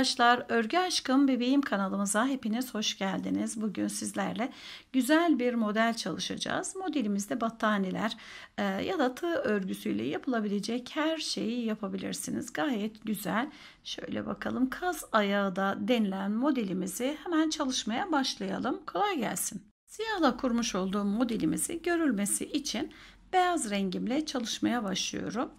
arkadaşlar, Örgü Aşkım Bebeğim kanalımıza hepiniz hoş geldiniz. Bugün sizlerle güzel bir model çalışacağız. Modelimizde battaniyeler e, ya da tığ örgüsüyle yapılabilecek her şeyi yapabilirsiniz. Gayet güzel. Şöyle bakalım kaz ayağı da denilen modelimizi hemen çalışmaya başlayalım. Kolay gelsin. Siyahla kurmuş olduğum modelimizi görülmesi için beyaz rengimle çalışmaya başlıyorum.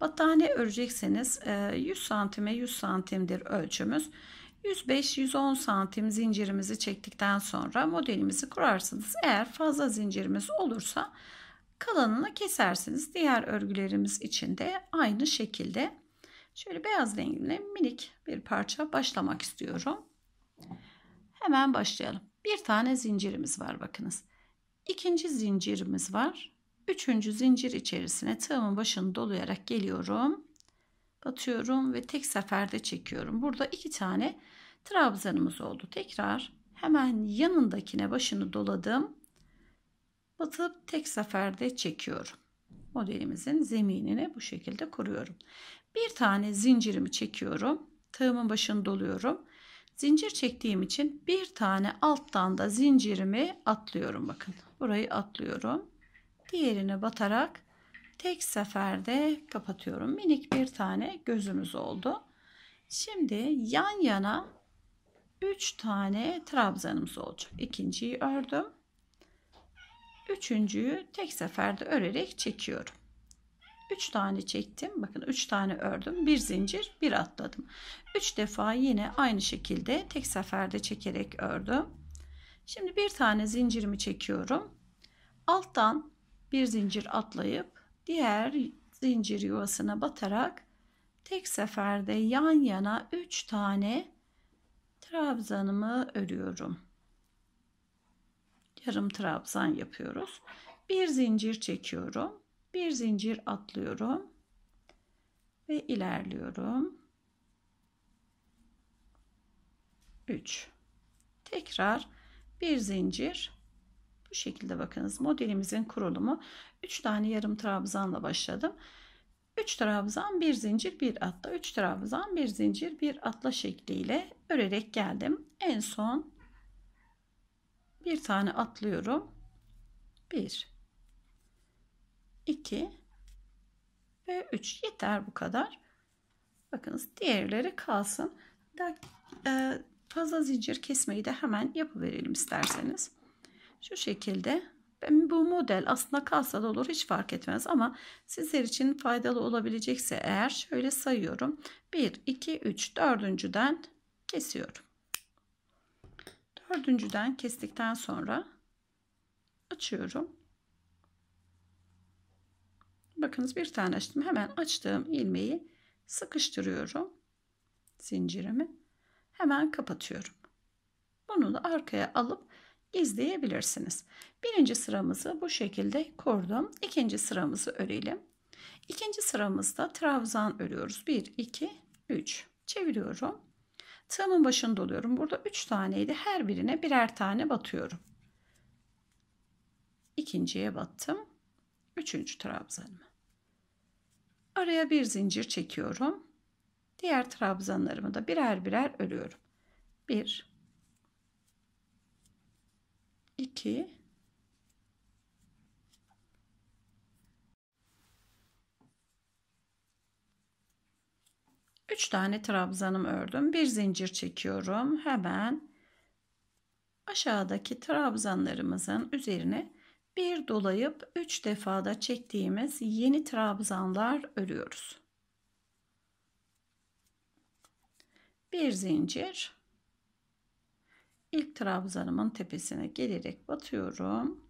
Battaniye örecekseniz 100 e, santime 100 santimdir ölçümüz. 105-110 santim zincirimizi çektikten sonra modelimizi kurarsınız. Eğer fazla zincirimiz olursa kalanını kesersiniz. Diğer örgülerimiz için de aynı şekilde şöyle beyaz rengimle minik bir parça başlamak istiyorum. Hemen başlayalım. Bir tane zincirimiz var bakınız. İkinci zincirimiz var. Üçüncü zincir içerisine tığımın başını dolayarak geliyorum. Batıyorum ve tek seferde çekiyorum. Burada iki tane trabzanımız oldu. Tekrar hemen yanındakine başını doladım. Batıp tek seferde çekiyorum. Modelimizin zeminini bu şekilde kuruyorum. Bir tane zincirimi çekiyorum. Tığımın başını doluyorum. Zincir çektiğim için bir tane alttan da zincirimi atlıyorum. Bakın burayı atlıyorum diğerine batarak tek seferde kapatıyorum. Minik bir tane gözümüz oldu. Şimdi yan yana 3 tane trabzanımız olacak. İkinciyi ördüm. Üçüncüyü tek seferde örerek çekiyorum. 3 tane çektim. Bakın 3 tane ördüm. Bir zincir, bir atladım. 3 defa yine aynı şekilde tek seferde çekerek ördüm. Şimdi bir tane zincirimi çekiyorum. Alttan bir zincir atlayıp diğer zincir yuvasına batarak tek seferde yan yana 3 tane trabzanımı örüyorum. Yarım trabzan yapıyoruz. Bir zincir çekiyorum. Bir zincir atlıyorum ve ilerliyorum. 3. Tekrar bir zincir bu şekilde bakınız modelimizin kurulumu 3 tane yarım trabzanla başladım. 3 trabzan bir zincir bir atla 3 trabzan bir zincir bir atla şekliyle örerek geldim. En son bir tane atlıyorum. 1 2 ve 3 yeter bu kadar. Bakınız diğerleri kalsın. E, fazla zincir kesmeyi de hemen yapıverelim isterseniz. Şu şekilde ben bu model aslında kalsa da olur hiç fark etmez ama sizler için faydalı olabilecekse eğer şöyle sayıyorum. 1, 2, 3 dördüncüden kesiyorum. Dördüncüden kestikten sonra açıyorum. Bakınız bir tane açtım. Hemen açtığım ilmeği sıkıştırıyorum. Zincirimi hemen kapatıyorum. Bunu da arkaya alıp izleyebilirsiniz. Birinci sıramızı bu şekilde kurdum. İkinci sıramızı örelim. İkinci sıramızda trabzan örüyoruz. 1, 2, 3. Çeviriyorum. Tığımın başını doluyorum. Burada 3 taneydi. Her birine birer tane batıyorum. İkinciye battım. Üçüncü trabzanımı. Araya bir zincir çekiyorum. Diğer trabzanlarımı da birer birer örüyorum. 1, 2 3 tane trabzanım ördüm. Bir zincir çekiyorum. Hemen aşağıdaki trabzanlarımızın üzerine bir dolayıp 3 defada çektiğimiz yeni trabzanlar örüyoruz. Bir zincir ilk trabzanımın tepesine gelerek batıyorum.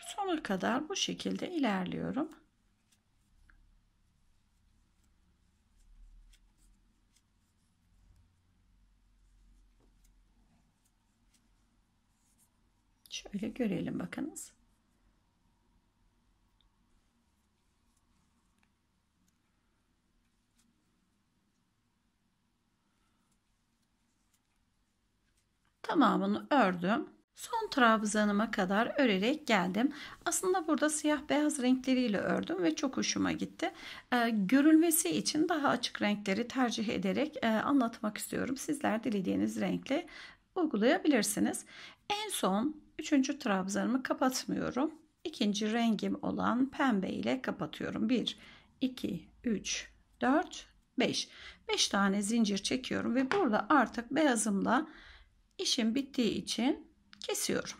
Sona kadar bu şekilde ilerliyorum. Şöyle görelim bakınız. tamamını ördüm. Son trabzanıma kadar örerek geldim. Aslında burada siyah beyaz renkleriyle ördüm ve çok hoşuma gitti. Ee, görülmesi için daha açık renkleri tercih ederek e, anlatmak istiyorum. Sizler dilediğiniz renkle uygulayabilirsiniz. En son üçüncü trabzanımı kapatmıyorum. İkinci rengim olan pembe ile kapatıyorum. 1, 2, 3, 4, 5. 5 tane zincir çekiyorum ve burada artık beyazımla İşim bittiği için kesiyorum.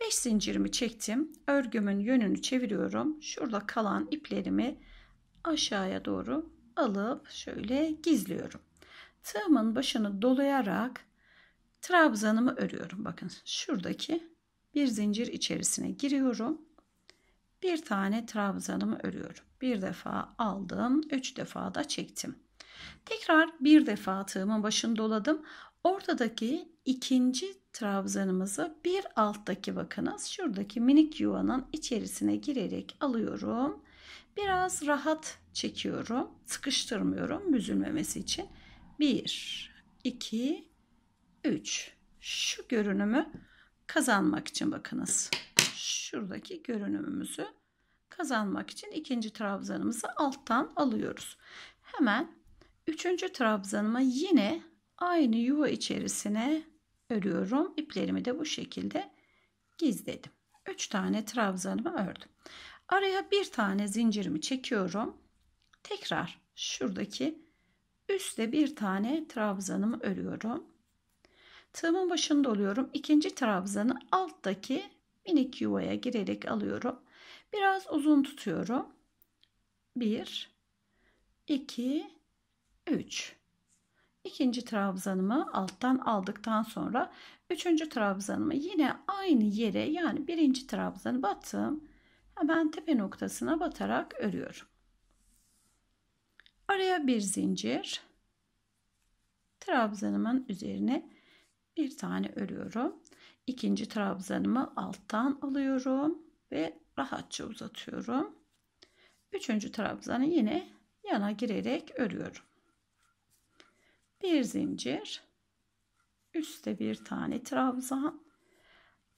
5 zincirimi çektim. Örgümün yönünü çeviriyorum. Şurada kalan iplerimi aşağıya doğru alıp şöyle gizliyorum. Tığımın başını dolayarak trabzanımı örüyorum. Bakın şuradaki bir zincir içerisine giriyorum. Bir tane trabzanımı örüyorum. Bir defa aldım. Üç defa da çektim. Tekrar bir defa tığımın başını doladım. Ortadaki ikinci trabzanımızı bir alttaki bakınız şuradaki minik yuvanın içerisine girerek alıyorum. Biraz rahat çekiyorum. Sıkıştırmıyorum büzülmemesi için. 1, 2, 3. Şu görünümü kazanmak için bakınız. Şuradaki görünümümüzü kazanmak için ikinci trabzanımızı alttan alıyoruz. Hemen üçüncü trabzanıma yine aynı yuva içerisine örüyorum. İplerimi de bu şekilde gizledim. 3 tane trabzanımı ördüm. Araya bir tane zincirimi çekiyorum. Tekrar şuradaki üstte bir tane trabzanımı örüyorum. Tığımın başını doluyorum. İkinci trabzanı alttaki minik yuvaya girerek alıyorum. Biraz uzun tutuyorum. 1 2 3 ikinci trabzanımı alttan aldıktan sonra üçüncü trabzanımı yine aynı yere yani birinci trabzanı battım. Hemen tepe noktasına batarak örüyorum. Araya bir zincir. Trabzanımın üzerine bir tane örüyorum. İkinci trabzanımı alttan alıyorum ve rahatça uzatıyorum. Üçüncü trabzanı yine yana girerek örüyorum bir zincir üstte bir tane trabzan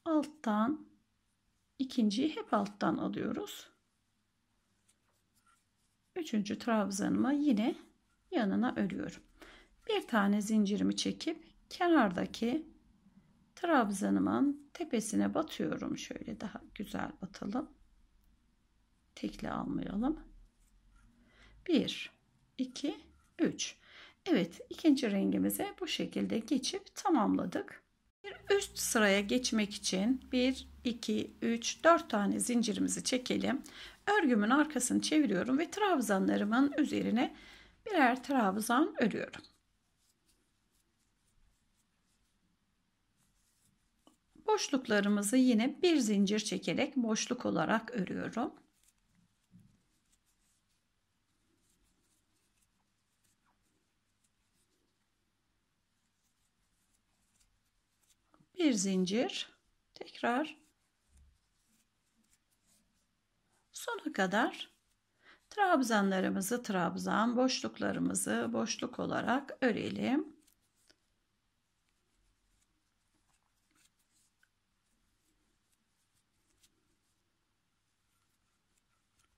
alttan ikinciyi hep alttan alıyoruz üçüncü trabzanıma yine yanına örüyorum bir tane zincirimi çekip kenardaki trabzanımın tepesine batıyorum şöyle daha güzel batalım tekli almayalım 1 2 3 Evet ikinci rengimize bu şekilde geçip tamamladık. Bir üst sıraya geçmek için 1, 2, 3, 4 tane zincirimizi çekelim. Örgümün arkasını çeviriyorum ve trabzanlarımın üzerine birer trabzan örüyorum. Boşluklarımızı yine bir zincir çekerek boşluk olarak örüyorum. bir zincir tekrar sona kadar trabzanlarımızı trabzan boşluklarımızı boşluk olarak örelim.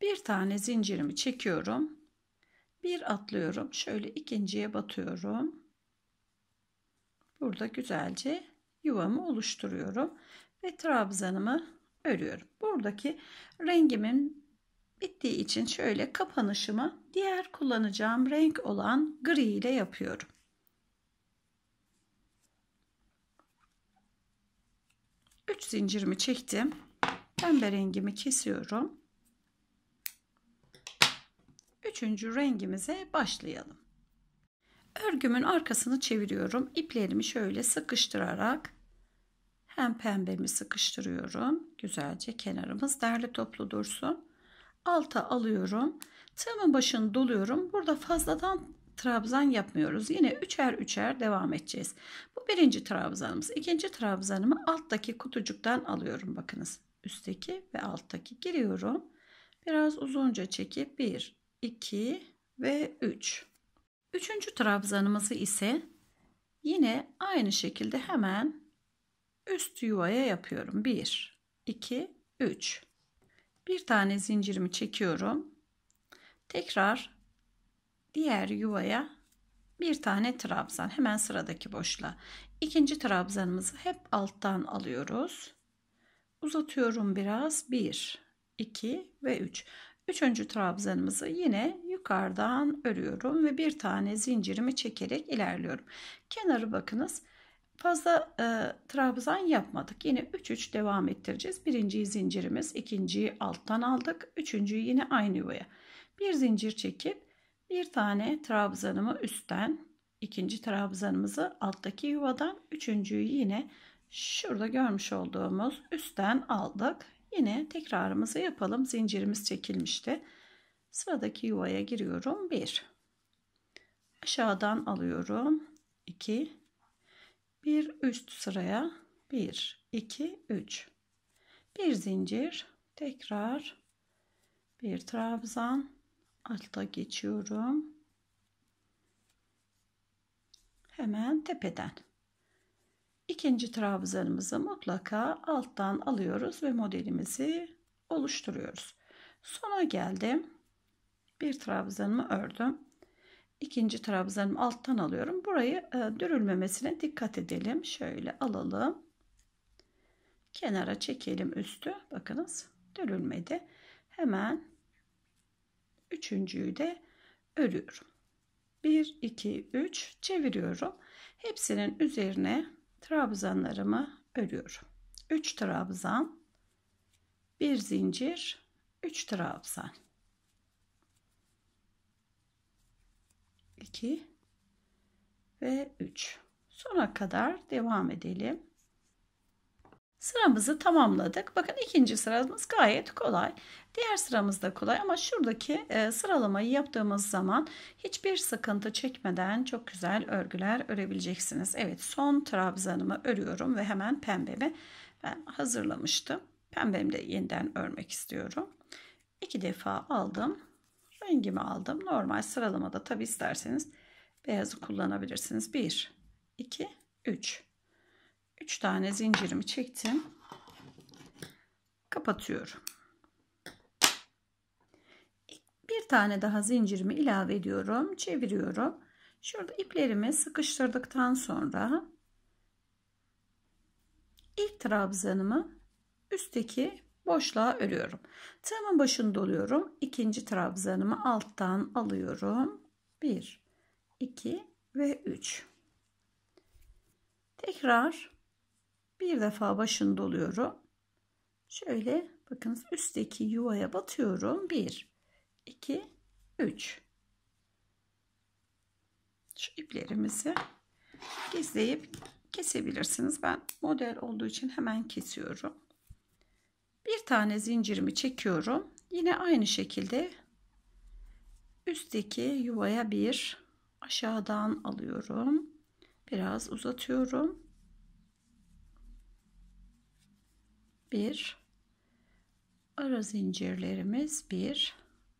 Bir tane zincirimi çekiyorum. Bir atlıyorum. Şöyle ikinciye batıyorum. Burada güzelce yuvamı oluşturuyorum ve trabzanımı örüyorum. Buradaki rengimin bittiği için şöyle kapanışımı diğer kullanacağım renk olan gri ile yapıyorum. Üç zincirimi çektim. Pembe rengimi kesiyorum. Üçüncü rengimize başlayalım örgümün arkasını çeviriyorum. İplerimi şöyle sıkıştırarak hem pembemi sıkıştırıyorum. Güzelce kenarımız derli toplu dursun. Alta alıyorum. Tığımın başını doluyorum. Burada fazladan trabzan yapmıyoruz. Yine üçer üçer devam edeceğiz. Bu birinci trabzanımız. İkinci trabzanımı alttaki kutucuktan alıyorum. Bakınız üstteki ve alttaki giriyorum. Biraz uzunca çekip 1, 2 ve 3. Üçüncü trabzanımızı ise yine aynı şekilde hemen üst yuvaya yapıyorum. 1, 2, 3. Bir tane zincirimi çekiyorum. Tekrar diğer yuvaya bir tane trabzan hemen sıradaki boşla. İkinci trabzanımızı hep alttan alıyoruz. Uzatıyorum biraz. 1, 2 ve 3. Üçüncü trabzanımızı yine yukarıdan örüyorum ve bir tane zincirimi çekerek ilerliyorum. Kenarı bakınız fazla e, trabzan yapmadık. Yine 3-3 devam ettireceğiz. Birinciyi zincirimiz, ikinciyi alttan aldık. Üçüncüyü yine aynı yuvaya. Bir zincir çekip bir tane trabzanımı üstten, ikinci trabzanımızı alttaki yuvadan, üçüncüyü yine şurada görmüş olduğumuz üstten aldık. Yine tekrarımızı yapalım. Zincirimiz çekilmişti. Sıradaki yuvaya giriyorum. 1 aşağıdan alıyorum. 2 bir üst sıraya 1 2 3 bir zincir tekrar bir trabzan alta geçiyorum hemen tepeden İkinci trabzanımızı mutlaka alttan alıyoruz ve modelimizi oluşturuyoruz. Sona geldim. Bir trabzanımı ördüm. İkinci trabzanımı alttan alıyorum. Burayı e, dürülmemesine dikkat edelim. Şöyle alalım. Kenara çekelim üstü. Bakınız dürülmedi. Hemen üçüncüyü de örüyorum. 1, 2, 3 çeviriyorum. Hepsinin üzerine trabzanlarımı örüyorum. 3 trabzan, 1 zincir, 3 trabzan. 2 ve 3. Sona kadar devam edelim. Sıramızı tamamladık. Bakın ikinci sıramız gayet kolay. Diğer sıramız da kolay ama şuradaki e, sıralamayı yaptığımız zaman hiçbir sıkıntı çekmeden çok güzel örgüler örebileceksiniz. Evet son trabzanımı örüyorum ve hemen pembemi ben hazırlamıştım. Pembemi de yeniden örmek istiyorum. İki defa aldım. Rengimi aldım. Normal sıralamada tabi isterseniz beyazı kullanabilirsiniz. 1, 2, 3. 3 tane zincirimi çektim. Kapatıyorum. Bir tane daha zincirimi ilave ediyorum. Çeviriyorum. Şurada iplerimi sıkıştırdıktan sonra ilk trabzanımı üstteki boşluğa örüyorum. Tığımın başını doluyorum. İkinci trabzanımı alttan alıyorum. 1, 2 ve 3. Tekrar bir defa başını doluyorum. Şöyle bakınız üstteki yuvaya batıyorum. 1 2 3 Şu iplerimizi gizleyip kesebilirsiniz. Ben model olduğu için hemen kesiyorum. Bir tane zincirimi çekiyorum. Yine aynı şekilde üstteki yuvaya bir aşağıdan alıyorum. Biraz uzatıyorum. bir ara zincirlerimiz bir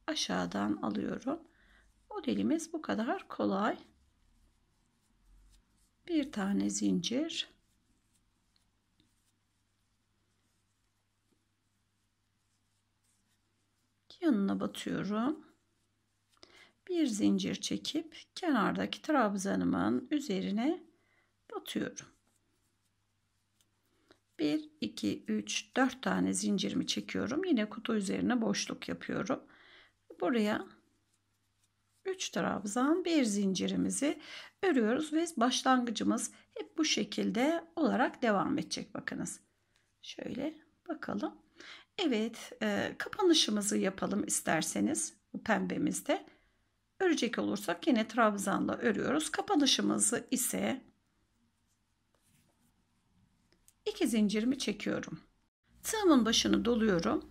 aşağıdan alıyorum. Modelimiz bu kadar kolay. Bir tane zincir. Yanına batıyorum. Bir zincir çekip kenardaki trabzanımın üzerine batıyorum. 1, 2, 3, 4 tane zincirimi çekiyorum. Yine kutu üzerine boşluk yapıyorum. Buraya 3 trabzan bir zincirimizi örüyoruz ve başlangıcımız hep bu şekilde olarak devam edecek bakınız. Şöyle bakalım. Evet e, kapanışımızı yapalım isterseniz bu pembemizde. Örecek olursak yine trabzanla örüyoruz. Kapanışımızı ise 2 zincirimi çekiyorum. Tığımın başını doluyorum.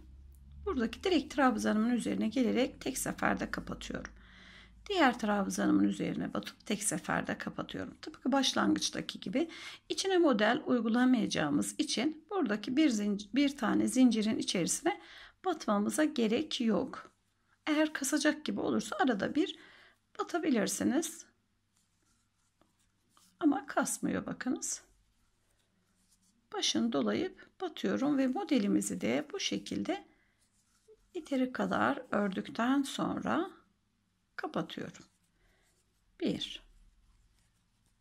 Buradaki direkt trabzanımın üzerine gelerek tek seferde kapatıyorum. Diğer trabzanımın üzerine batıp tek seferde kapatıyorum. Tıpkı başlangıçtaki gibi içine model uygulamayacağımız için buradaki bir, zincir, bir tane zincirin içerisine batmamıza gerek yok. Eğer kasacak gibi olursa arada bir batabilirsiniz. Ama kasmıyor bakınız başını dolayıp batıyorum ve modelimizi de bu şekilde iteri kadar ördükten sonra kapatıyorum. 1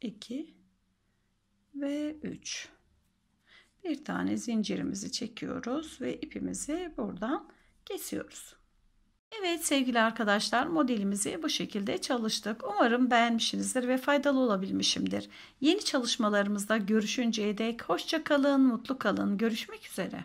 2 ve 3 bir tane zincirimizi çekiyoruz ve ipimizi buradan kesiyoruz. Evet sevgili arkadaşlar modelimizi bu şekilde çalıştık. Umarım beğenmişsinizdir ve faydalı olabilmişimdir. Yeni çalışmalarımızda görüşünceye dek hoşça kalın, mutlu kalın. Görüşmek üzere.